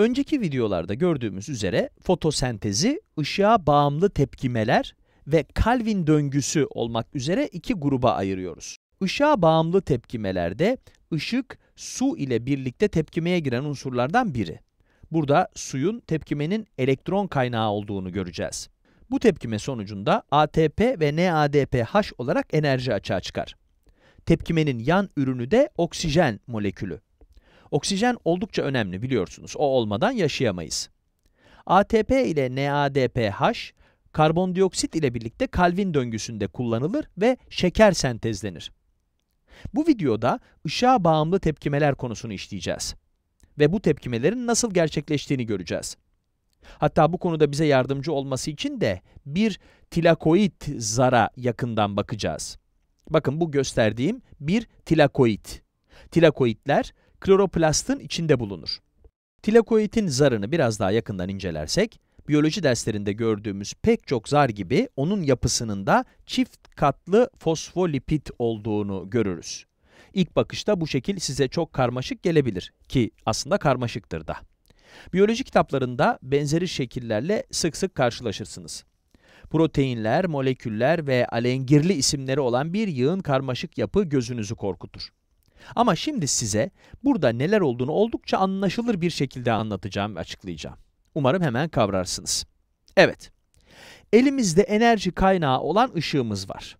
Önceki videolarda gördüğümüz üzere fotosentezi, ışığa bağımlı tepkimeler ve Calvin döngüsü olmak üzere iki gruba ayırıyoruz. Işığa bağımlı tepkimelerde ışık, su ile birlikte tepkimeye giren unsurlardan biri. Burada suyun tepkimenin elektron kaynağı olduğunu göreceğiz. Bu tepkime sonucunda ATP ve NADPH olarak enerji açığa çıkar. Tepkimenin yan ürünü de oksijen molekülü. Oksijen oldukça önemli biliyorsunuz. O olmadan yaşayamayız. ATP ile NADPH, karbondioksit ile birlikte Calvin döngüsünde kullanılır ve şeker sentezlenir. Bu videoda ışığa bağımlı tepkimeler konusunu işleyeceğiz. Ve bu tepkimelerin nasıl gerçekleştiğini göreceğiz. Hatta bu konuda bize yardımcı olması için de bir tilakoid zara yakından bakacağız. Bakın bu gösterdiğim bir tilakoid. Tilakoidler kloroplastın içinde bulunur. Tilakoitin zarını biraz daha yakından incelersek, biyoloji derslerinde gördüğümüz pek çok zar gibi onun yapısının da çift katlı fosfolipit olduğunu görürüz. İlk bakışta bu şekil size çok karmaşık gelebilir ki aslında karmaşıktır da. Biyoloji kitaplarında benzeri şekillerle sık sık karşılaşırsınız. Proteinler, moleküller ve alengirli isimleri olan bir yığın karmaşık yapı gözünüzü korkutur. Ama şimdi size burada neler olduğunu oldukça anlaşılır bir şekilde anlatacağım ve açıklayacağım. Umarım hemen kavrarsınız. Evet, elimizde enerji kaynağı olan ışığımız var.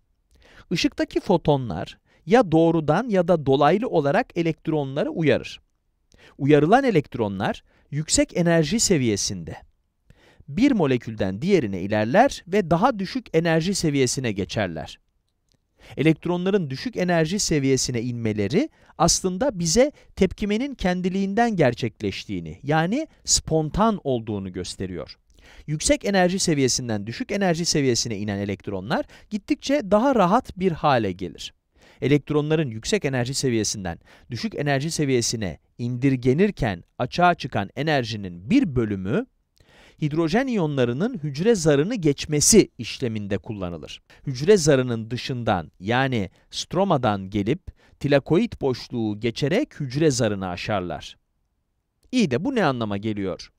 Işıktaki fotonlar ya doğrudan ya da dolaylı olarak elektronları uyarır. Uyarılan elektronlar yüksek enerji seviyesinde bir molekülden diğerine ilerler ve daha düşük enerji seviyesine geçerler. Elektronların düşük enerji seviyesine inmeleri aslında bize tepkimenin kendiliğinden gerçekleştiğini yani spontan olduğunu gösteriyor. Yüksek enerji seviyesinden düşük enerji seviyesine inen elektronlar gittikçe daha rahat bir hale gelir. Elektronların yüksek enerji seviyesinden düşük enerji seviyesine indirgenirken açığa çıkan enerjinin bir bölümü hidrojen iyonlarının hücre zarını geçmesi işleminde kullanılır. Hücre zarının dışından yani stromadan gelip tilakoid boşluğu geçerek hücre zarını aşarlar. İyi de bu ne anlama geliyor?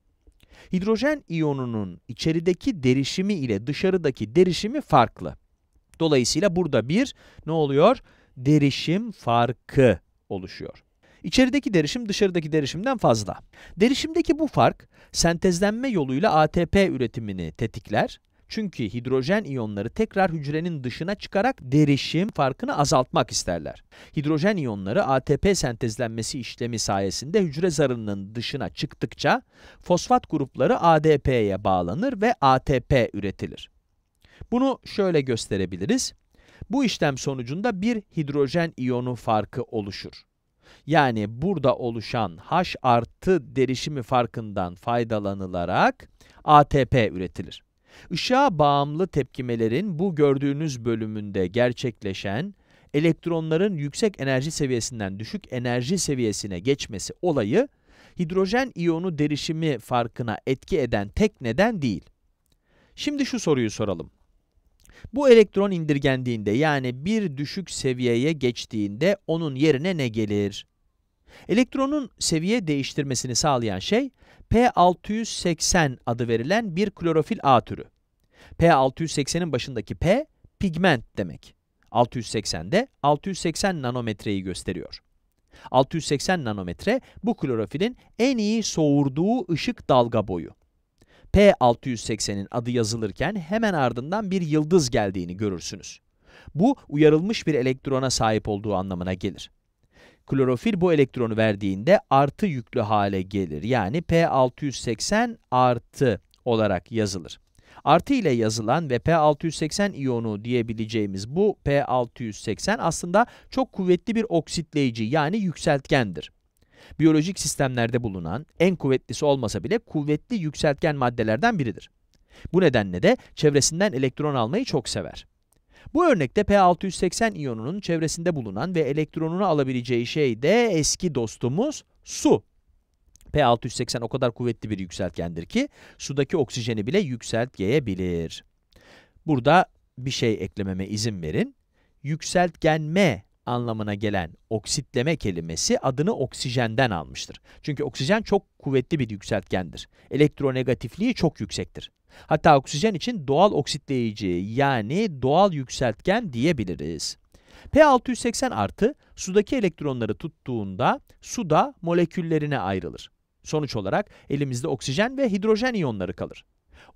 Hidrojen iyonunun içerideki derişimi ile dışarıdaki derişimi farklı. Dolayısıyla burada bir ne oluyor? Derişim farkı oluşuyor. İçerideki derişim dışarıdaki derişimden fazla. Derişimdeki bu fark sentezlenme yoluyla ATP üretimini tetikler. Çünkü hidrojen iyonları tekrar hücrenin dışına çıkarak derişim farkını azaltmak isterler. Hidrojen iyonları ATP sentezlenmesi işlemi sayesinde hücre zarının dışına çıktıkça fosfat grupları ADP'ye bağlanır ve ATP üretilir. Bunu şöyle gösterebiliriz. Bu işlem sonucunda bir hidrojen iyonu farkı oluşur. Yani burada oluşan H artı derişimi farkından faydalanılarak ATP üretilir. Işığa bağımlı tepkimelerin bu gördüğünüz bölümünde gerçekleşen elektronların yüksek enerji seviyesinden düşük enerji seviyesine geçmesi olayı hidrojen iyonu derişimi farkına etki eden tek neden değil. Şimdi şu soruyu soralım. Bu elektron indirgendiğinde yani bir düşük seviyeye geçtiğinde onun yerine ne gelir? Elektronun seviye değiştirmesini sağlayan şey P680 adı verilen bir klorofil A türü. P680'in başındaki P pigment demek. 680 de 680 nanometreyi gösteriyor. 680 nanometre bu klorofilin en iyi soğurduğu ışık dalga boyu. P680'in adı yazılırken hemen ardından bir yıldız geldiğini görürsünüz. Bu uyarılmış bir elektrona sahip olduğu anlamına gelir. Klorofil bu elektronu verdiğinde artı yüklü hale gelir. Yani P680 artı olarak yazılır. Artı ile yazılan ve P680 iyonu diyebileceğimiz bu P680 aslında çok kuvvetli bir oksitleyici yani yükseltgendir biyolojik sistemlerde bulunan en kuvvetlisi olmasa bile kuvvetli yükseltgen maddelerden biridir. Bu nedenle de çevresinden elektron almayı çok sever. Bu örnekte P680 iyonunun çevresinde bulunan ve elektronunu alabileceği şey de eski dostumuz su. P680 o kadar kuvvetli bir yükseltgendir ki sudaki oksijeni bile yükseltgeyebilir. Burada bir şey eklememe izin verin. Yükseltgenme anlamına gelen oksitleme kelimesi adını oksijenden almıştır. Çünkü oksijen çok kuvvetli bir yükseltgendir. Elektronegatifliği çok yüksektir. Hatta oksijen için doğal oksitleyici yani doğal yükseltgen diyebiliriz. P680 artı sudaki elektronları tuttuğunda suda moleküllerine ayrılır. Sonuç olarak elimizde oksijen ve hidrojen iyonları kalır.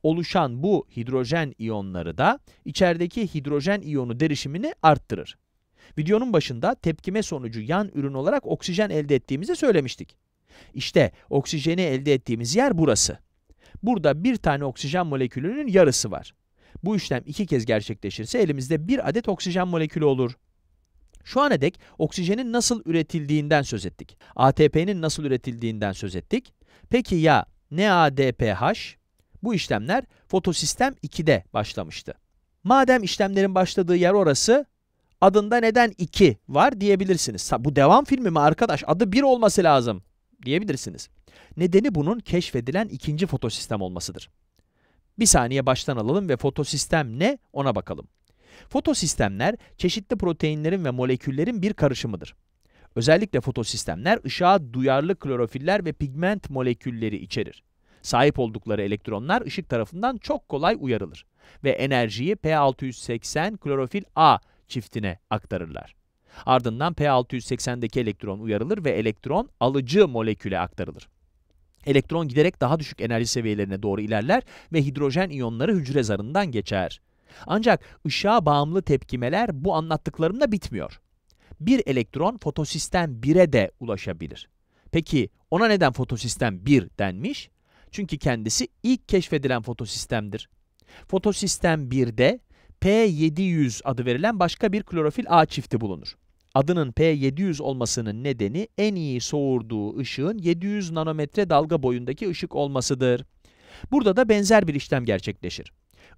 Oluşan bu hidrojen iyonları da içerideki hidrojen iyonu derişimini arttırır. Videonun başında tepkime sonucu yan ürün olarak oksijen elde ettiğimizi söylemiştik. İşte oksijeni elde ettiğimiz yer burası. Burada bir tane oksijen molekülünün yarısı var. Bu işlem iki kez gerçekleşirse elimizde bir adet oksijen molekülü olur. Şu ana dek oksijenin nasıl üretildiğinden söz ettik. ATP'nin nasıl üretildiğinden söz ettik. Peki ya NADPH? Bu işlemler fotosistem 2'de başlamıştı. Madem işlemlerin başladığı yer orası, adında neden 2 var diyebilirsiniz. Bu devam filmi mi arkadaş? Adı 1 olması lazım diyebilirsiniz. Nedeni bunun keşfedilen ikinci fotosistem olmasıdır. Bir saniye baştan alalım ve fotosistem ne ona bakalım. Fotosistemler çeşitli proteinlerin ve moleküllerin bir karışımıdır. Özellikle fotosistemler ışığa duyarlı klorofiller ve pigment molekülleri içerir. Sahip oldukları elektronlar ışık tarafından çok kolay uyarılır ve enerjiyi P680 klorofil A çiftine aktarırlar. Ardından P680'deki elektron uyarılır ve elektron alıcı moleküle aktarılır. Elektron giderek daha düşük enerji seviyelerine doğru ilerler ve hidrojen iyonları hücre zarından geçer. Ancak ışığa bağımlı tepkimeler bu anlattıklarımla bitmiyor. Bir elektron fotosistem 1'e de ulaşabilir. Peki ona neden fotosistem 1 denmiş? Çünkü kendisi ilk keşfedilen fotosistemdir. Fotosistem 1'de P700 adı verilen başka bir klorofil A çifti bulunur. Adının P700 olmasının nedeni en iyi soğurduğu ışığın 700 nanometre dalga boyundaki ışık olmasıdır. Burada da benzer bir işlem gerçekleşir.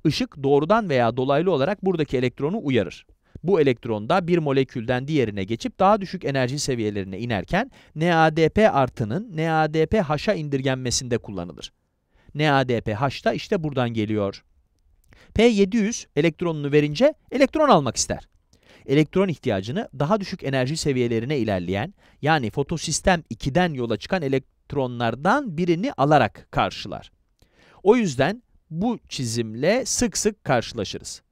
Işık doğrudan veya dolaylı olarak buradaki elektronu uyarır. Bu elektron da bir molekülden diğerine geçip daha düşük enerji seviyelerine inerken NADP artının NADP haşa indirgenmesinde kullanılır. NADPH da işte buradan geliyor. P700 elektronunu verince elektron almak ister. Elektron ihtiyacını daha düşük enerji seviyelerine ilerleyen yani fotosistem 2'den yola çıkan elektronlardan birini alarak karşılar. O yüzden bu çizimle sık sık karşılaşırız.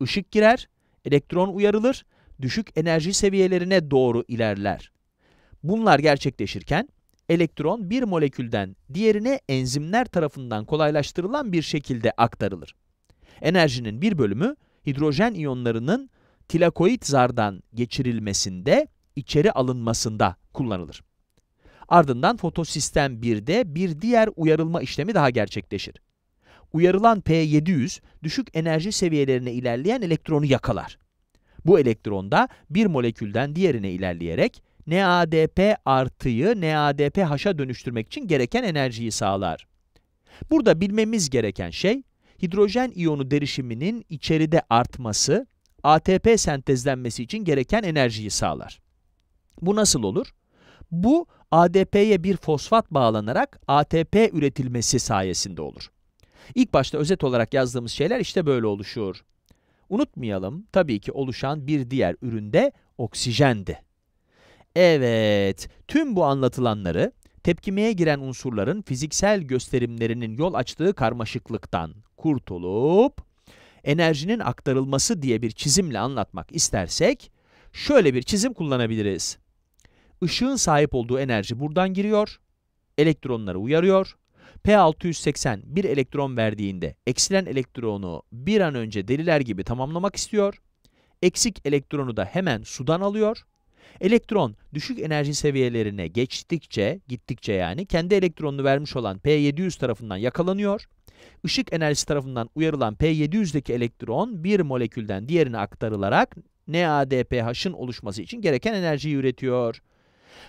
Işık girer, elektron uyarılır, düşük enerji seviyelerine doğru ilerler. Bunlar gerçekleşirken elektron bir molekülden diğerine enzimler tarafından kolaylaştırılan bir şekilde aktarılır. Enerjinin bir bölümü hidrojen iyonlarının tilakoid zardan geçirilmesinde, içeri alınmasında kullanılır. Ardından fotosistem 1'de bir diğer uyarılma işlemi daha gerçekleşir. Uyarılan P700 düşük enerji seviyelerine ilerleyen elektronu yakalar. Bu elektron da bir molekülden diğerine ilerleyerek NADP artıyı NADPH'a dönüştürmek için gereken enerjiyi sağlar. Burada bilmemiz gereken şey, hidrojen iyonu derişiminin içeride artması ATP sentezlenmesi için gereken enerjiyi sağlar. Bu nasıl olur? Bu ADP'ye bir fosfat bağlanarak ATP üretilmesi sayesinde olur. İlk başta özet olarak yazdığımız şeyler işte böyle oluşur. Unutmayalım tabii ki oluşan bir diğer üründe oksijendi. Evet, tüm bu anlatılanları tepkimeye giren unsurların fiziksel gösterimlerinin yol açtığı karmaşıklıktan, kurtulup enerjinin aktarılması diye bir çizimle anlatmak istersek şöyle bir çizim kullanabiliriz. Işığın sahip olduğu enerji buradan giriyor, elektronları uyarıyor. P680 bir elektron verdiğinde eksilen elektronu bir an önce deliler gibi tamamlamak istiyor. Eksik elektronu da hemen sudan alıyor. Elektron düşük enerji seviyelerine geçtikçe, gittikçe yani kendi elektronunu vermiş olan P700 tarafından yakalanıyor Işık enerjisi tarafından uyarılan P700'deki elektron bir molekülden diğerine aktarılarak NADPH'ın oluşması için gereken enerjiyi üretiyor.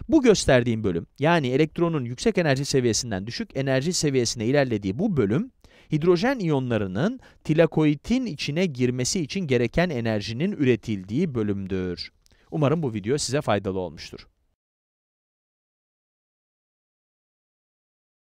Bu gösterdiğim bölüm, yani elektronun yüksek enerji seviyesinden düşük enerji seviyesine ilerlediği bu bölüm, hidrojen iyonlarının tilakoitin içine girmesi için gereken enerjinin üretildiği bölümdür. Umarım bu video size faydalı olmuştur.